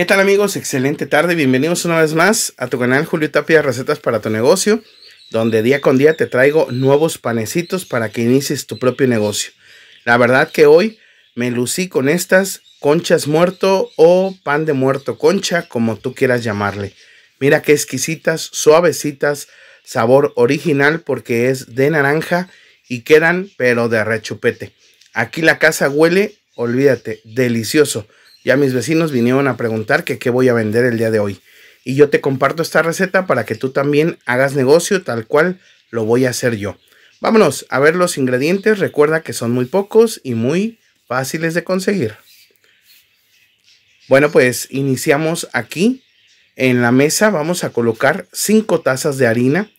¿Qué tal amigos? Excelente tarde. Bienvenidos una vez más a tu canal Julio Tapia Recetas para tu negocio, donde día con día te traigo nuevos panecitos para que inicies tu propio negocio. La verdad que hoy me lucí con estas conchas muerto o pan de muerto concha, como tú quieras llamarle. Mira qué exquisitas, suavecitas, sabor original porque es de naranja y quedan pero de rechupete. Aquí la casa huele, olvídate, delicioso. Ya mis vecinos vinieron a preguntar que qué voy a vender el día de hoy. Y yo te comparto esta receta para que tú también hagas negocio tal cual lo voy a hacer yo. Vámonos a ver los ingredientes. Recuerda que son muy pocos y muy fáciles de conseguir. Bueno, pues iniciamos aquí en la mesa. Vamos a colocar 5 tazas de harina.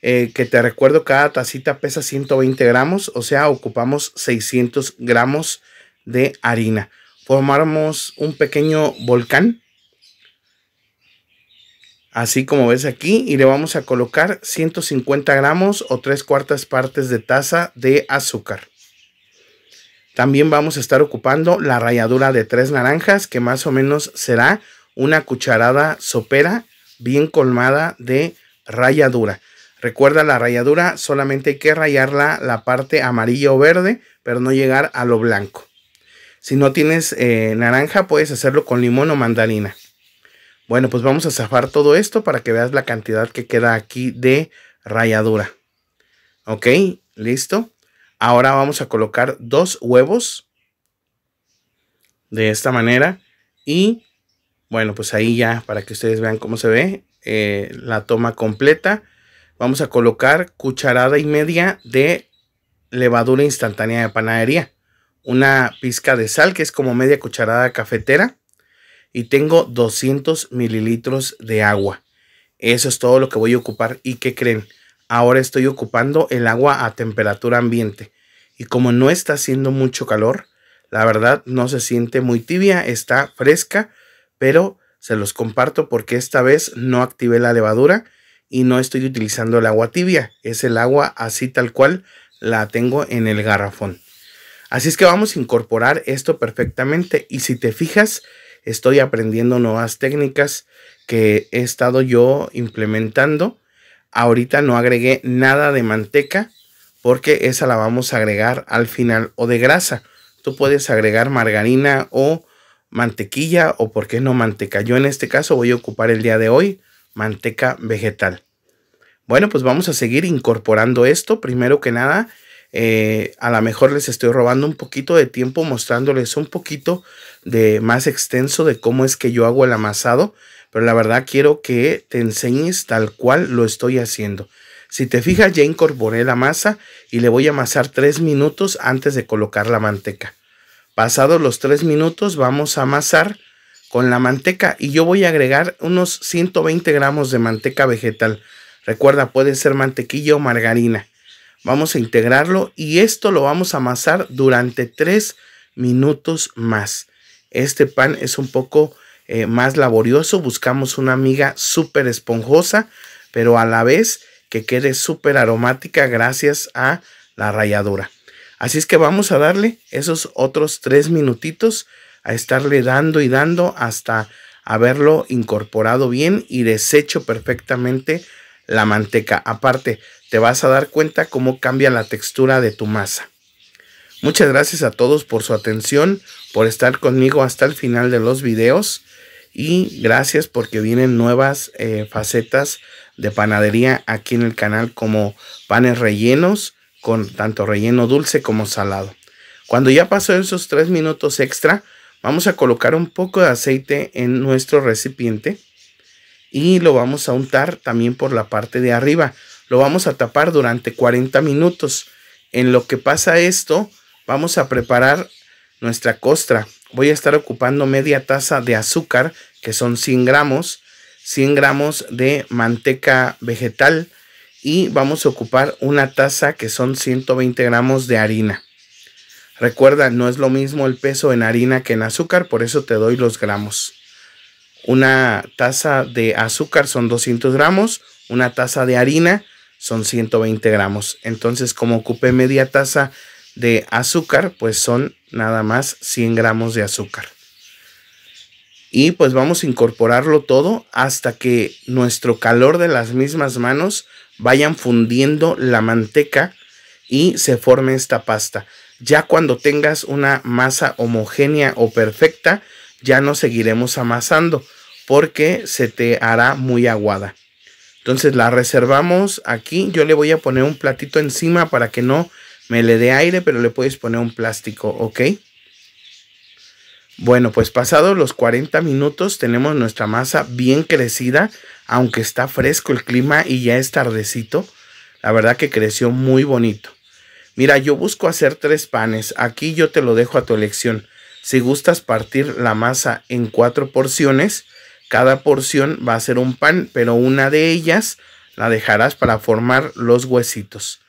Eh, que te recuerdo, cada tacita pesa 120 gramos, o sea, ocupamos 600 gramos de harina formamos un pequeño volcán. Así como ves aquí, y le vamos a colocar 150 gramos o tres cuartas partes de taza de azúcar. También vamos a estar ocupando la ralladura de tres naranjas, que más o menos será una cucharada sopera bien colmada de ralladura. Recuerda, la ralladura solamente hay que rayarla la parte amarillo o verde, pero no llegar a lo blanco. Si no tienes eh, naranja, puedes hacerlo con limón o mandarina. Bueno, pues vamos a zafar todo esto para que veas la cantidad que queda aquí de ralladura. Ok, listo. Ahora vamos a colocar dos huevos. De esta manera. Y bueno, pues ahí ya para que ustedes vean cómo se ve eh, la toma completa. Vamos a colocar cucharada y media de levadura instantánea de panadería una pizca de sal, que es como media cucharada cafetera, y tengo 200 mililitros de agua. Eso es todo lo que voy a ocupar. ¿Y qué creen? Ahora estoy ocupando el agua a temperatura ambiente. Y como no está haciendo mucho calor, la verdad no se siente muy tibia, está fresca, pero se los comparto porque esta vez no activé la levadura y no estoy utilizando el agua tibia. Es el agua así tal cual la tengo en el garrafón. Así es que vamos a incorporar esto perfectamente y si te fijas, estoy aprendiendo nuevas técnicas que he estado yo implementando. Ahorita no agregué nada de manteca porque esa la vamos a agregar al final o de grasa. Tú puedes agregar margarina o mantequilla o por qué no manteca. Yo en este caso voy a ocupar el día de hoy manteca vegetal. Bueno, pues vamos a seguir incorporando esto. Primero que nada, eh, a lo mejor les estoy robando un poquito de tiempo mostrándoles un poquito de más extenso de cómo es que yo hago el amasado, pero la verdad quiero que te enseñes tal cual lo estoy haciendo. Si te fijas, ya incorporé la masa y le voy a amasar 3 minutos antes de colocar la manteca. Pasados los 3 minutos vamos a amasar con la manteca y yo voy a agregar unos 120 gramos de manteca vegetal. Recuerda, puede ser mantequilla o margarina. Vamos a integrarlo y esto lo vamos a amasar durante 3 minutos más. Este pan es un poco eh, más laborioso. Buscamos una miga súper esponjosa, pero a la vez que quede súper aromática gracias a la ralladura. Así es que vamos a darle esos otros tres minutitos a estarle dando y dando hasta haberlo incorporado bien y deshecho perfectamente la manteca. Aparte, te vas a dar cuenta cómo cambia la textura de tu masa. Muchas gracias a todos por su atención, por estar conmigo hasta el final de los videos y gracias porque vienen nuevas eh, facetas de panadería aquí en el canal como panes rellenos con tanto relleno dulce como salado. Cuando ya pasó esos tres minutos extra, vamos a colocar un poco de aceite en nuestro recipiente y lo vamos a untar también por la parte de arriba lo vamos a tapar durante 40 minutos. En lo que pasa esto, vamos a preparar nuestra costra. Voy a estar ocupando media taza de azúcar, que son 100 gramos, 100 gramos de manteca vegetal y vamos a ocupar una taza que son 120 gramos de harina. Recuerda, no es lo mismo el peso en harina que en azúcar, por eso te doy los gramos. Una taza de azúcar son 200 gramos, una taza de harina son 120 gramos. Entonces, como ocupé media taza de azúcar, pues son nada más 100 gramos de azúcar. Y pues vamos a incorporarlo todo hasta que nuestro calor de las mismas manos vayan fundiendo la manteca y se forme esta pasta. Ya cuando tengas una masa homogénea o perfecta, ya no seguiremos amasando porque se te hará muy aguada. Entonces la reservamos aquí. Yo le voy a poner un platito encima para que no me le dé aire, pero le puedes poner un plástico, ¿ok? Bueno, pues pasados los 40 minutos tenemos nuestra masa bien crecida, aunque está fresco el clima y ya es tardecito. La verdad que creció muy bonito. Mira, yo busco hacer tres panes. Aquí yo te lo dejo a tu elección. Si gustas partir la masa en cuatro porciones, cada porción va a ser un pan, pero una de ellas la dejarás para formar los huesitos.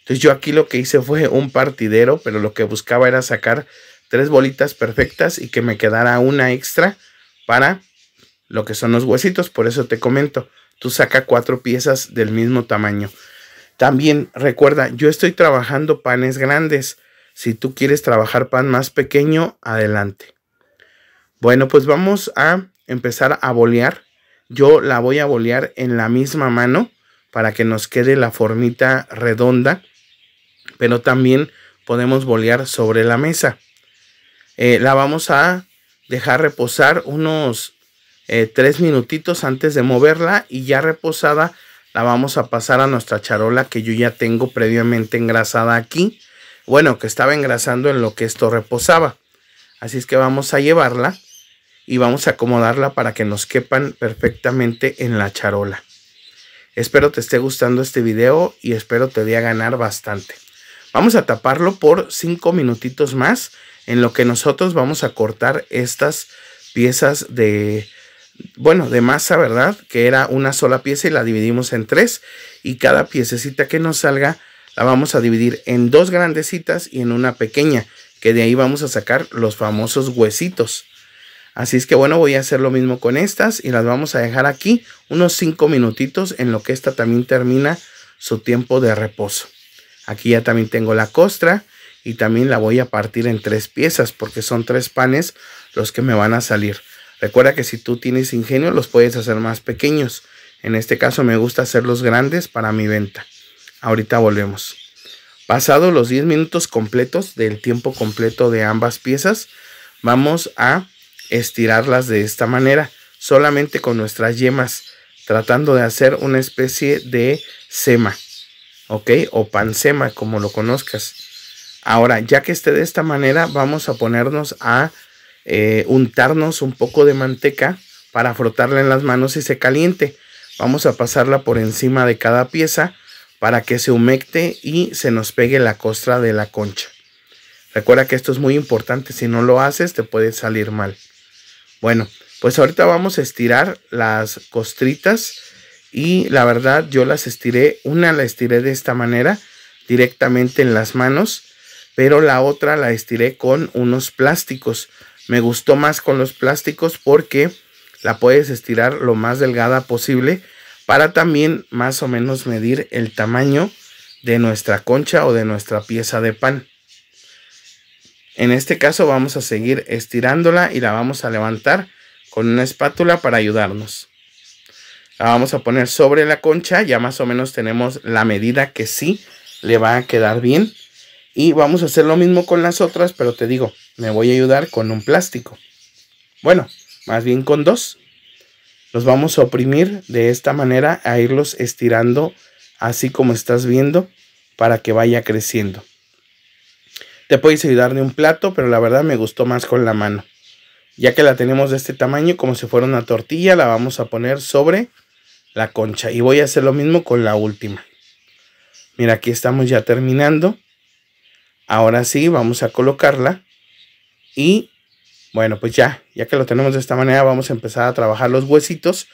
Entonces yo aquí lo que hice fue un partidero, pero lo que buscaba era sacar tres bolitas perfectas y que me quedara una extra para lo que son los huesitos. Por eso te comento, tú saca cuatro piezas del mismo tamaño. También recuerda, yo estoy trabajando panes grandes. Si tú quieres trabajar pan más pequeño, adelante. Bueno, pues vamos a empezar a bolear. Yo la voy a bolear en la misma mano para que nos quede la formita redonda, pero también podemos bolear sobre la mesa. Eh, la vamos a dejar reposar unos eh, tres minutitos antes de moverla y ya reposada la vamos a pasar a nuestra charola que yo ya tengo previamente engrasada aquí. Bueno, que estaba engrasando en lo que esto reposaba. Así es que vamos a llevarla y vamos a acomodarla para que nos quepan perfectamente en la charola. Espero te esté gustando este video y espero te dé a ganar bastante. Vamos a taparlo por 5 minutitos más en lo que nosotros vamos a cortar estas piezas de, bueno, de masa, ¿verdad? Que era una sola pieza y la dividimos en tres y cada piececita que nos salga la vamos a dividir en dos grandecitas y en una pequeña, que de ahí vamos a sacar los famosos huesitos. Así es que bueno, voy a hacer lo mismo con estas y las vamos a dejar aquí unos 5 minutitos en lo que esta también termina su tiempo de reposo. Aquí ya también tengo la costra y también la voy a partir en tres piezas porque son tres panes los que me van a salir. Recuerda que si tú tienes ingenio los puedes hacer más pequeños. En este caso me gusta hacerlos grandes para mi venta. Ahorita volvemos. Pasados los 10 minutos completos del tiempo completo de ambas piezas, vamos a estirarlas de esta manera, solamente con nuestras yemas, tratando de hacer una especie de sema, ¿ok? O pansema, como lo conozcas. Ahora, ya que esté de esta manera, vamos a ponernos a eh, untarnos un poco de manteca para frotarla en las manos y se caliente. Vamos a pasarla por encima de cada pieza para que se humecte y se nos pegue la costra de la concha. Recuerda que esto es muy importante, si no lo haces te puede salir mal. Bueno, pues ahorita vamos a estirar las costritas y la verdad yo las estiré, una la estiré de esta manera directamente en las manos, pero la otra la estiré con unos plásticos. Me gustó más con los plásticos porque la puedes estirar lo más delgada posible para también más o menos medir el tamaño de nuestra concha o de nuestra pieza de pan. En este caso vamos a seguir estirándola y la vamos a levantar con una espátula para ayudarnos. La vamos a poner sobre la concha, ya más o menos tenemos la medida que sí le va a quedar bien. Y vamos a hacer lo mismo con las otras, pero te digo, me voy a ayudar con un plástico. Bueno, más bien con dos. Los vamos a oprimir de esta manera a irlos estirando así como estás viendo para que vaya creciendo. Te puedes ayudar de un plato, pero la verdad me gustó más con la mano. Ya que la tenemos de este tamaño, como si fuera una tortilla, la vamos a poner sobre la concha. Y voy a hacer lo mismo con la última. Mira, aquí estamos ya terminando. Ahora sí, vamos a colocarla. Y bueno, pues ya, ya que lo tenemos de esta manera, vamos a empezar a trabajar los huesitos.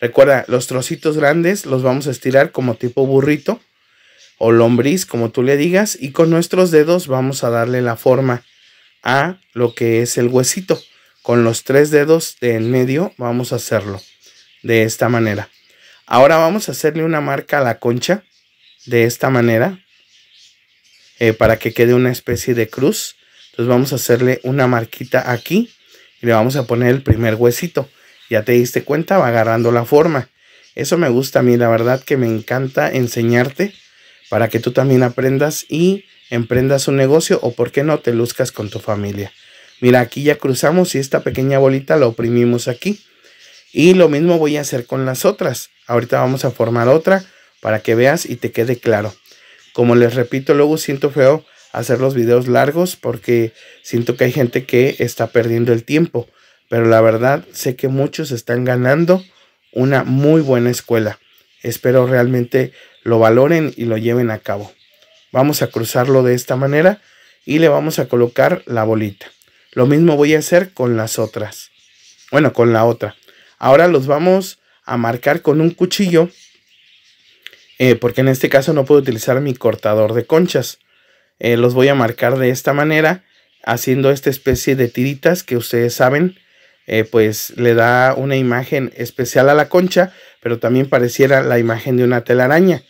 Recuerda, los trocitos grandes los vamos a estirar como tipo burrito o lombriz, como tú le digas, y con nuestros dedos vamos a darle la forma a lo que es el huesito. Con los tres dedos de en medio vamos a hacerlo de esta manera. Ahora vamos a hacerle una marca a la concha de esta manera eh, para que quede una especie de cruz. Entonces vamos a hacerle una marquita aquí y le vamos a poner el primer huesito. Ya te diste cuenta, va agarrando la forma. Eso me gusta a mí, la verdad que me encanta enseñarte para que tú también aprendas y emprendas un negocio o por qué no te luzcas con tu familia. Mira, aquí ya cruzamos y esta pequeña bolita la oprimimos aquí. Y lo mismo voy a hacer con las otras. Ahorita vamos a formar otra para que veas y te quede claro. Como les repito, luego siento feo hacer los videos largos porque siento que hay gente que está perdiendo el tiempo. Pero la verdad sé que muchos están ganando una muy buena escuela. Espero realmente lo valoren y lo lleven a cabo. Vamos a cruzarlo de esta manera y le vamos a colocar la bolita. Lo mismo voy a hacer con las otras. Bueno, con la otra. Ahora los vamos a marcar con un cuchillo. Eh, porque en este caso no puedo utilizar mi cortador de conchas. Eh, los voy a marcar de esta manera. Haciendo esta especie de tiritas que ustedes saben eh, pues le da una imagen especial a la concha, pero también pareciera la imagen de una telaraña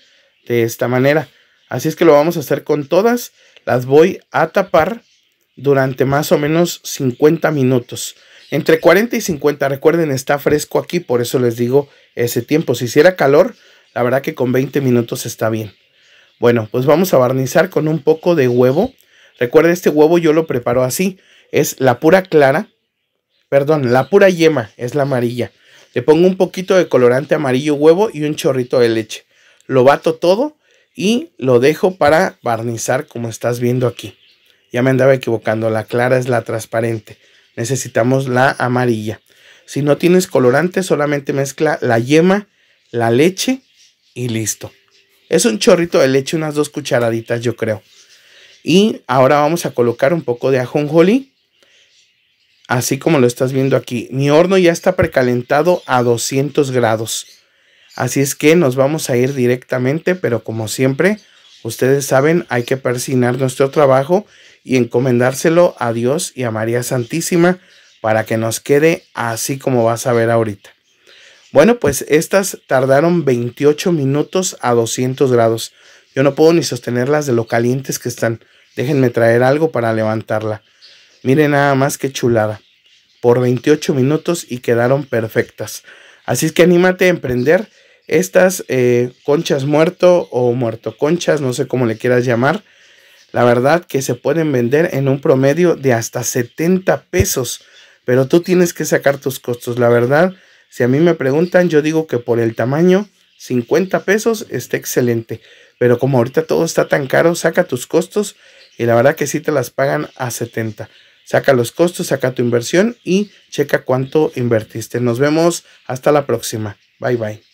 de esta manera. Así es que lo vamos a hacer con todas. Las voy a tapar durante más o menos 50 minutos. Entre 40 y 50, recuerden, está fresco aquí, por eso les digo ese tiempo. Si hiciera calor, la verdad que con 20 minutos está bien. Bueno, pues vamos a barnizar con un poco de huevo. Recuerden este huevo yo lo preparo así. Es la pura clara, Perdón, la pura yema es la amarilla. Le pongo un poquito de colorante amarillo huevo y un chorrito de leche. Lo bato todo y lo dejo para barnizar como estás viendo aquí. Ya me andaba equivocando, la clara es la transparente. Necesitamos la amarilla. Si no tienes colorante, solamente mezcla la yema, la leche y listo. Es un chorrito de leche, unas dos cucharaditas yo creo. Y ahora vamos a colocar un poco de ajonjolí así como lo estás viendo aquí. Mi horno ya está precalentado a 200 grados. Así es que nos vamos a ir directamente, pero como siempre, ustedes saben, hay que persignar nuestro trabajo y encomendárselo a Dios y a María Santísima para que nos quede así como vas a ver ahorita. Bueno, pues estas tardaron 28 minutos a 200 grados. Yo no puedo ni sostenerlas de lo calientes que están. Déjenme traer algo para levantarla. Miren nada más que chulada. Por 28 minutos y quedaron perfectas. Así es que anímate a emprender estas eh, conchas muerto o muerto conchas, no sé cómo le quieras llamar. La verdad que se pueden vender en un promedio de hasta 70 pesos. Pero tú tienes que sacar tus costos. La verdad, si a mí me preguntan, yo digo que por el tamaño, 50 pesos está excelente. Pero como ahorita todo está tan caro, saca tus costos y la verdad que sí te las pagan a 70. Saca los costos, saca tu inversión y checa cuánto invertiste. Nos vemos hasta la próxima. Bye bye.